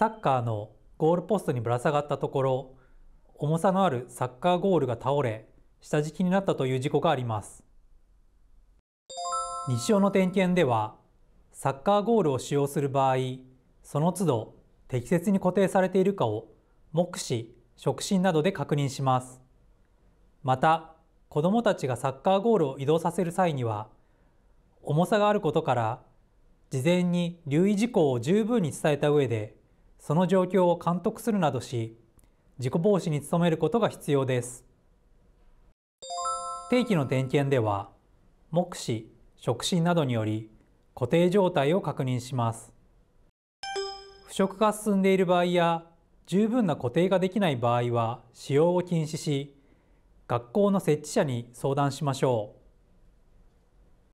サッカーのゴールポストにぶら下がったところ重さのあるサッカーゴールが倒れ下敷きになったという事故があります日常の点検ではサッカーゴールを使用する場合その都度適切に固定されているかを目視触診などで確認しますまた子どもたちがサッカーゴールを移動させる際には重さがあることから事前に留意事項を十分に伝えた上でその状況を監督するなどし事故防止に努めることが必要です定期の点検では目視触診などにより固定状態を確認します腐食が進んでいる場合や十分な固定ができない場合は使用を禁止し学校の設置者に相談しましょう